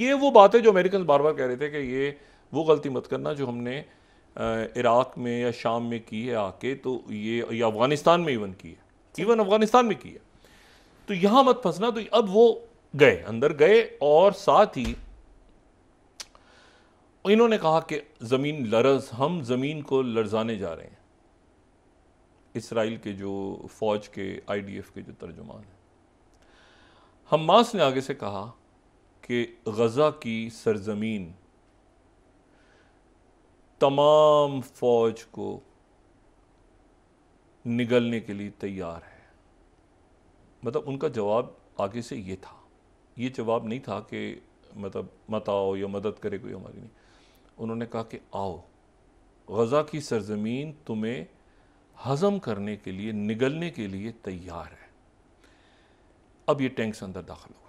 ये वो बातें जो अमेरिकन बार बार कह रहे थे कि ये वो गलती मत करना जो हमने इराक में या शाम में की है आके तो ये या अफगानिस्तान में इवन की है इवन अफगानिस्तान में की है तो यहाँ मत फंसना तो अब वो गए अंदर गए और साथ ही इन्होंने कहा कि ज़मीन लरज हम ज़मीन को लरजाने जा रहे हैं इसराइल के जो फ़ौज के आईडीएफ के जो तर्जुमान हैं हमास ने आगे से कहा कि गज़ा की सरजमीन तमाम फ़ौज को निगलने के लिए तैयार है मतलब उनका जवाब आगे से ये था ये जवाब नहीं था कि मतलब मत आओ या मदद करे कोई हमारी नहीं उन्होंने कहा कि आओ गज़ा की सरजमीन तुम्हें हज़म करने के लिए निगलने के लिए तैयार है अब ये टैंक्स अंदर दाखिल हो